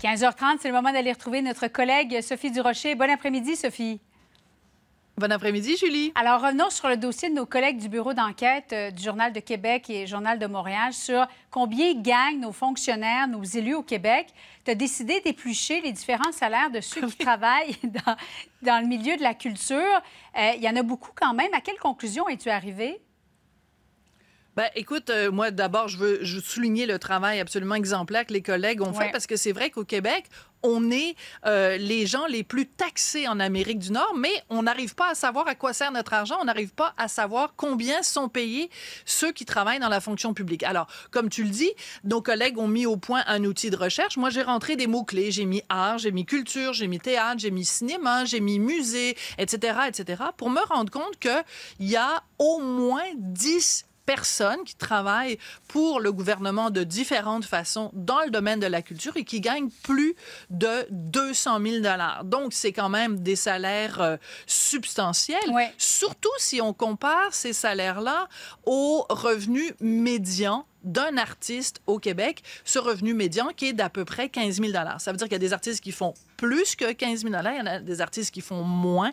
15h30, c'est le moment d'aller retrouver notre collègue Sophie Durocher. Bon après-midi, Sophie. Bon après-midi, Julie. Alors, revenons sur le dossier de nos collègues du bureau d'enquête euh, du Journal de Québec et Journal de Montréal sur combien gagnent nos fonctionnaires, nos élus au Québec. Tu as décidé d'éplucher les différents salaires de ceux qui travaillent dans, le milieu de la culture. Euh, il y en a beaucoup quand même. À quelle conclusion es-tu arrivée? Ben, écoute, euh, moi, d'abord, je veux, je souligner le travail absolument exemplaire que les collègues ont fait parce que c'est vrai qu'au Québec, on est euh, les gens les plus taxés en Amérique du Nord, mais on n'arrive pas à savoir à quoi sert notre argent, on n'arrive pas à savoir combien sont payés ceux qui travaillent dans la fonction publique. Alors, comme tu le dis, nos collègues ont mis au point un outil de recherche. Moi, j'ai rentré des mots-clés, j'ai mis art, j'ai mis culture, j'ai mis théâtre, j'ai mis cinéma, j'ai mis musée, etc., etc., pour me rendre compte qu'il y a au moins 10 personnes qui travaillent pour le gouvernement de différentes façons dans le domaine de la culture et qui gagnent plus de 200 000 dollars. Donc, c'est quand même des salaires euh, substantiels, surtout si on compare ces salaires-là au revenu médian d'un artiste au Québec, ce revenu médian qui est d'à peu près 15 000 Ça veut dire qu'il y a des artistes qui font plus que 15 000 il y en a des artistes qui font moins,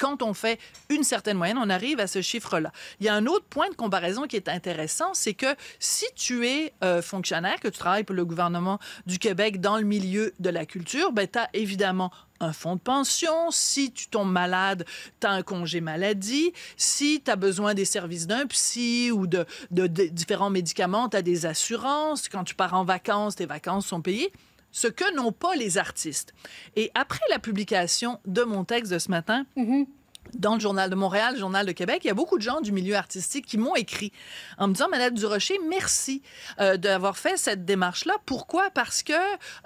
quand on fait une certaine moyenne, on arrive à ce chiffre-là. Il y a un autre point de comparaison qui est intéressant, c'est que si tu es euh, fonctionnaire, que tu travailles pour le gouvernement du Québec dans le milieu de la culture, ben, tu as évidemment un fonds de pension, si tu tombes malade, tu as un congé maladie, si tu as besoin des services d'un psy ou de, de différents médicaments, tu as des assurances, quand tu pars en vacances, tes vacances sont payées ce que n'ont pas les artistes. Et après la publication de mon texte de ce matin, mhm. dans le Journal de Montréal, le Journal de Québec, il y a beaucoup de gens du milieu artistique qui m'ont écrit en me disant, Madame Durocher, merci euh, d'avoir fait cette démarche-là. Pourquoi? Parce que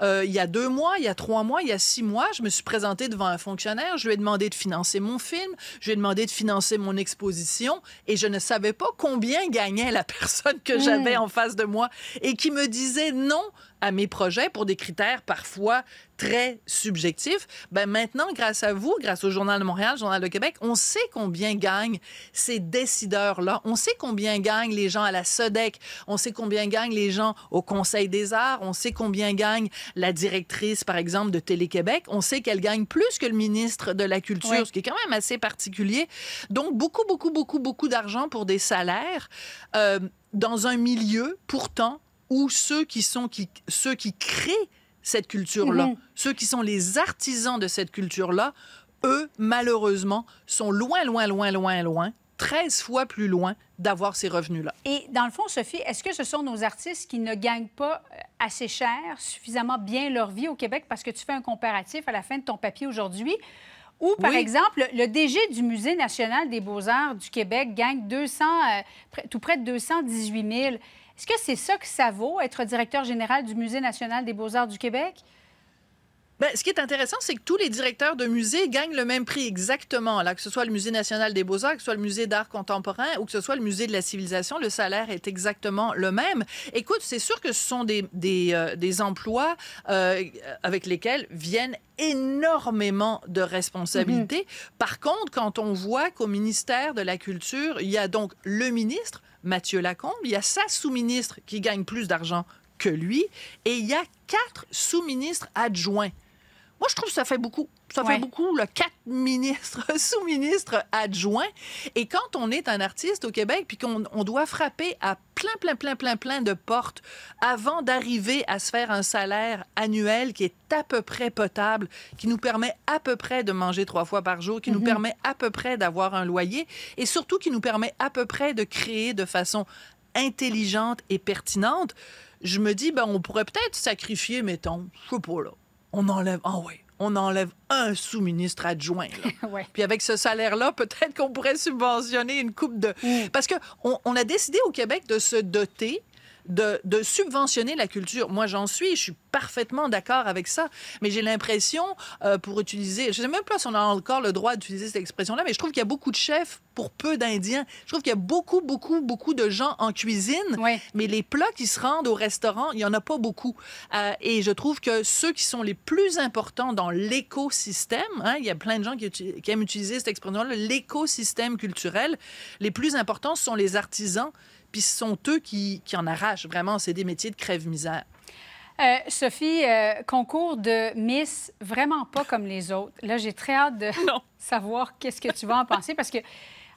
euh, il y a deux mois, il y a trois mois, il y a six mois, je me suis présentée devant un fonctionnaire, je lui ai demandé de financer mon film, je lui ai demandé de financer mon exposition, et je ne savais pas combien gagnait la personne que mm. j'avais en face de moi et qui me disait non à mes projets pour des critères parfois très subjectifs. Ben maintenant, grâce à vous, grâce au Journal de Montréal, Journal de Québec, on sait combien gagnent ces décideurs-là. On sait combien gagnent les gens à la SEDEC. On sait combien gagnent les gens au Conseil des arts. On sait combien gagne la directrice, par exemple, de Télé-Québec. On sait qu'elle gagne plus que le ministre de la Culture, ce qui est quand même assez particulier. Donc, beaucoup, beaucoup, beaucoup, beaucoup d'argent pour des salaires euh, dans un milieu, pourtant, ou ceux qui, sont, qui, ceux qui créent cette culture-là, mhm. ceux qui sont les artisans de cette culture-là, eux, malheureusement, sont loin, loin, loin, loin, loin 13 fois plus loin d'avoir ces revenus-là. Et dans le fond, Sophie, est-ce que ce sont nos artistes qui ne gagnent pas euh, assez cher, suffisamment bien leur vie au Québec, parce que tu fais un comparatif à la fin de ton papier aujourd'hui, ou par exemple, le DG du Musée national des beaux-arts du Québec gagne 200, euh, tout près de 218 000. Est-ce que c'est ça que ça vaut, être directeur général du Musée national des beaux-arts du Québec? Ben, ce qui est intéressant, c'est que tous les directeurs de musées gagnent le même prix exactement. que ce soit le Musée national des beaux-arts, que ce soit le Musée d'art contemporain ou que ce soit le Musée de la civilisation, le salaire est exactement le même. Écoute, c'est sûr que ce sont des, des, euh, emplois euh, avec lesquels viennent énormément de responsabilités. Mm-hmm. Par contre, quand on voit qu'au ministère de la Culture, il y a donc le ministre, Mathieu Lacombe, il y a sa sous-ministre qui gagne plus d'argent que lui, et il y a quatre sous-ministres adjoints moi, je trouve que ça fait beaucoup. Ça fait beaucoup, le quatre ministres, sous-ministres adjoints. Et quand on est un artiste au Québec, puis qu'on on doit frapper à plein, plein, plein, plein, plein de portes avant d'arriver à se faire un salaire annuel qui est à peu près potable, qui nous permet à peu près de manger trois fois par jour, qui nous mhm. permet à peu près d'avoir un loyer et surtout qui nous permet à peu près de créer de façon intelligente et pertinente, je me dis, ben, on pourrait peut-être sacrifier, mettons, je sais pas là, on enlève. Ah on enlève un sous-ministre adjoint. Puis avec ce salaire-là, peut-être qu'on pourrait subventionner une coupe de... Parce que on, a décidé au Québec de se doter de, subventionner la culture. Moi, j'en suis, je suis parfaitement d'accord avec ça, mais j'ai l'impression, euh, pour utiliser, je sais même pas si on a encore le droit d'utiliser cette expression-là, mais je trouve qu'il y a beaucoup de chefs pour peu d'Indiens. Je trouve qu'il y a beaucoup, beaucoup, beaucoup de gens en cuisine, mais les plats qui se rendent au restaurant, il n'y en a pas beaucoup. Euh, et je trouve que ceux qui sont les plus importants dans l'écosystème, hein, il y a plein de gens qui, qui aiment utiliser cette expression-là, l'écosystème culturel, les plus importants sont les artisans puis ce sont eux qui, qui en arrachent vraiment. C'est des métiers de crève-misère. Euh, Sophie, euh, concours de Miss, vraiment pas comme les autres. Là, j'ai très hâte de savoir qu'est-ce que tu vas en penser parce que,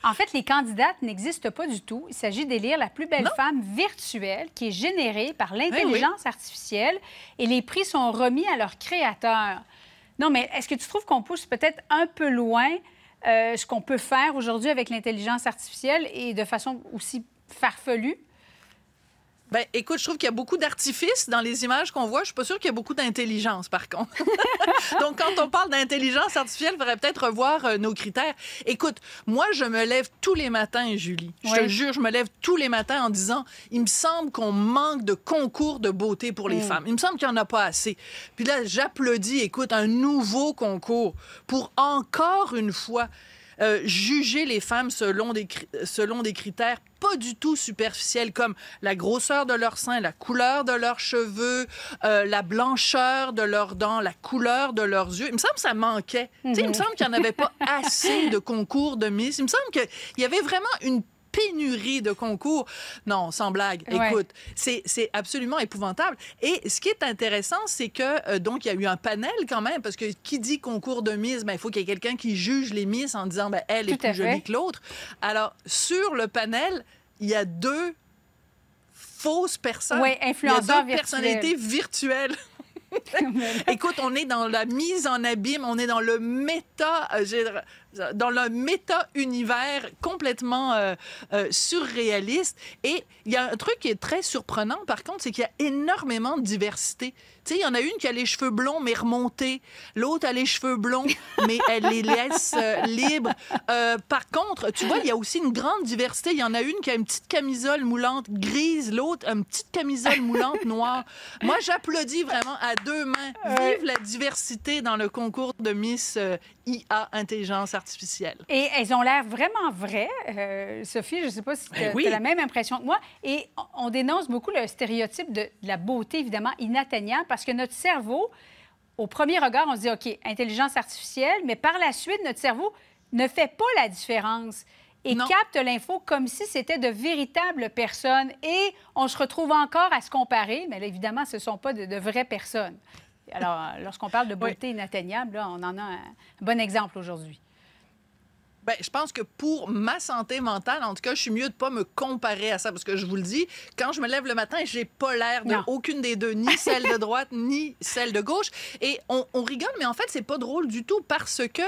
en fait, les candidates n'existent pas du tout. Il s'agit d'élire la plus belle femme virtuelle qui est générée par eh l'intelligence artificielle et les prix sont remis à leur créateur. Non, mais est-ce que tu trouves qu'on pousse peut-être un peu loin euh, ce qu'on peut faire aujourd'hui avec l'intelligence artificielle et de façon aussi farfelu Ben, écoute, je trouve qu'il y a beaucoup d'artifices dans les images qu'on voit. Je suis pas sûre qu'il y a beaucoup d'intelligence, par contre. Donc, quand on parle d'intelligence artificielle, il faudrait peut-être revoir euh, nos critères. Écoute, moi, je me lève tous les matins, Julie. Je te jure, je me lève tous les matins en disant, il me semble qu'on manque de concours de beauté pour les mm. femmes. Il me semble qu'il n'y en a pas assez. Puis là, j'applaudis, écoute, un nouveau concours pour encore une fois euh, juger les femmes selon des, selon des critères pas du tout superficiels comme la grosseur de leur sein, la couleur de leurs cheveux, euh, la blancheur de leurs dents, la couleur de leurs yeux. Il me semble que ça manquait. Il me mhm. semble qu'il n'y en avait pas assez de concours de Miss. Il me semble qu'il y avait vraiment une pénurie de concours. Non, sans blague. Écoute, c'est absolument épouvantable. Et ce qui est intéressant, c'est que, euh, donc, il y a eu un panel quand même, parce que qui dit concours de mise ben, il faut qu'il y ait quelqu'un qui juge les mises en disant, ben, elle est plus jolie que l'autre. Alors, sur le panel, il y a deux fausses personnes. Oui, influenceurs deux personnalités virtuelles. Écoute, on est dans la mise en abîme, on est dans le méta. Euh, dans le méta-univers complètement euh, euh, surréaliste. Et il y a un truc qui est très surprenant, par contre, c'est qu'il y a énormément de diversité. Tu sais, il y en a une qui a les cheveux blonds, mais remontés. L'autre a les cheveux blonds, mais elle les laisse euh, libres. par contre, tu vois, il y a aussi une grande diversité. Il y en a une qui a une petite camisole moulante grise, l'autre une petite camisole moulante noire. Moi, j'applaudis vraiment à deux mains. Vive la diversité dans le concours de Miss IA Intelligence Artificielle. Et elles ont l'air vraiment vraies. Euh, Sophie, je ne sais pas si eh tu as, la même impression que moi. Et on dénonce beaucoup le stéréotype de, la beauté, évidemment, inatteignable, parce que notre cerveau, au premier regard, on se dit, OK, intelligence artificielle, mais par la suite, notre cerveau ne fait pas la différence et capte l'info comme si c'était de véritables personnes. Et on se retrouve encore à se comparer, mais là, évidemment, ce ne sont pas de, vraies personnes. Alors, euh, lorsqu'on parle de beauté inatteignable, là, on en a un bon exemple aujourd'hui. Ben, je pense que pour ma santé mentale, en tout cas, je suis mieux de pas me comparer à ça parce que je vous le dis, quand je me lève le matin, j'ai pas l'air de aucune des deux, ni celle de droite ni celle de gauche. Et on, rigole, mais en fait, c'est pas drôle du tout parce que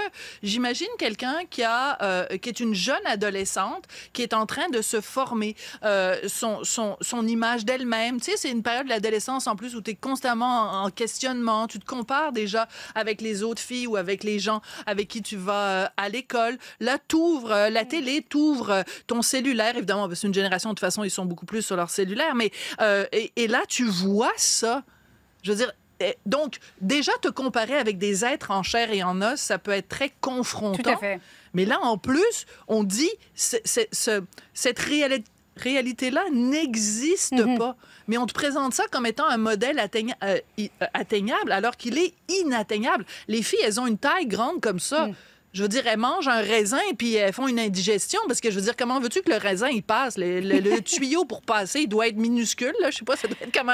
j'imagine quelqu'un qui a, euh, qui est une jeune adolescente, qui est en train de se former, euh, son, son, son image d'elle-même. Tu sais, c'est une période de l'adolescence en plus où tu es constamment en, questionnement, tu te compares déjà avec les autres filles ou avec les gens avec qui tu vas euh, à l'école là, t'ouvres euh, la mm. télé, t'ouvres euh, ton cellulaire. Évidemment, c'est une génération, de toute façon, ils sont beaucoup plus sur leur cellulaire. Mais, euh, et, là, tu vois ça. Je veux dire, eh, donc, déjà, te comparer avec des êtres en chair et en os, ça peut être très confrontant. Tout à fait. Mais là, en plus, on dit c'est cette réalité là n'existe mm-hmm. pas. Mais on te présente ça comme étant un modèle atteignable alors qu'il est inatteignable. Les filles, elles ont une taille grande comme ça. Mm. Je veux dire, elles mangent un raisin et puis elles font une indigestion parce que je veux dire, comment veux-tu que le raisin il passe le, tuyau pour passer, il doit être minuscule. Là. Je sais pas, ça doit être comme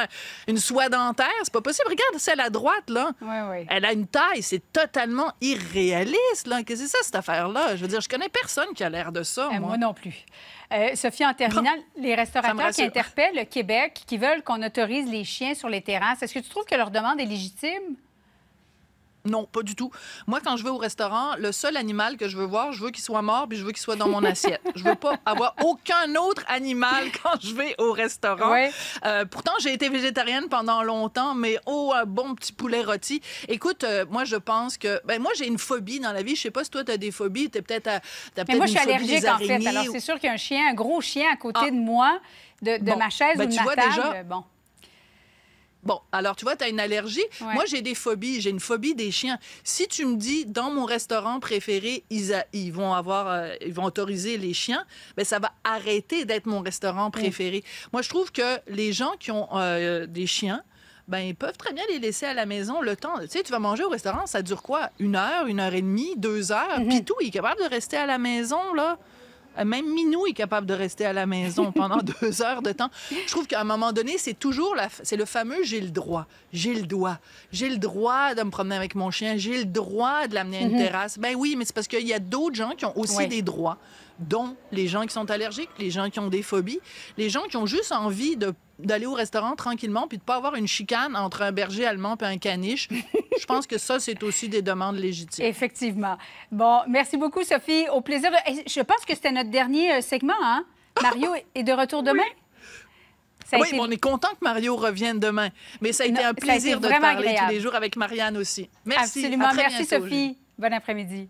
une soie dentaire. C'est pas possible. Regarde celle à droite là. Elle a une taille, c'est totalement irréaliste. Là. Qu'est-ce que c'est ça cette affaire-là Je veux dire, je connais personne qui a l'air de ça. Euh, moi. non plus. Euh, Sophie, en terminant, les restaurateurs qui interpellent le Québec, qui veulent qu'on autorise les chiens sur les terrasses, est-ce que tu trouves que leur demande est légitime non, pas du tout. Moi, quand je vais au restaurant, le seul animal que je veux voir, je veux qu'il soit mort, puis je veux qu'il soit dans mon assiette. je veux pas avoir aucun autre animal quand je vais au restaurant. Ouais. Euh, pourtant, j'ai été végétarienne pendant longtemps, mais oh, un bon petit poulet rôti. Écoute, euh, moi, je pense que... Ben, moi, j'ai une phobie dans la vie. Je sais pas si toi, tu as des phobies. Tu peut-être à... As peut mais moi, je suis allergique, en fait. Alors, c'est sûr qu'il y a un chien, un gros chien à côté ah. de moi, de, ma chaise ben, ou de tu ma vois, Déjà, bon Bon, alors tu vois, tu as une allergie. Moi, j'ai des phobies. J'ai une phobie des chiens. Si tu me dis, dans mon restaurant préféré, ils, vont avoir, euh, ils vont autoriser les chiens, ben ça va arrêter d'être mon restaurant mm. préféré. Moi, je trouve que les gens qui ont euh, des chiens, ben ils peuvent très bien les laisser à la maison le temps. Tu sais, tu vas manger au restaurant, ça dure quoi? Une heure, une heure et demie, deux heures? Mm-hmm. Puis tout, il est capable de rester à la maison, là. Euh, même Minou est capable de rester à la maison pendant deux heures de temps. Je trouve qu'à un moment donné, c'est toujours la... c'est le fameux j'ai le droit, j'ai le droit. j'ai le droit de me promener avec mon chien, j'ai le droit de l'amener à une mhm. terrasse. Ben oui, mais c'est parce qu'il y a d'autres gens qui ont aussi des droits dont les gens qui sont allergiques, les gens qui ont des phobies, les gens qui ont juste envie de d'aller au restaurant tranquillement puis de pas avoir une chicane entre un berger allemand et un caniche. je pense que ça, c'est aussi des demandes légitimes. Effectivement. Bon, merci beaucoup, Sophie. Au plaisir. De... Eh, je pense que c'était notre dernier euh, segment, hein? Mario est de retour demain? Oui. on est content que Mario revienne demain. Mais ça a été un plaisir de parler tous les jours avec Marianne aussi. Merci. Absolument. merci, Sophie. Bon après-midi.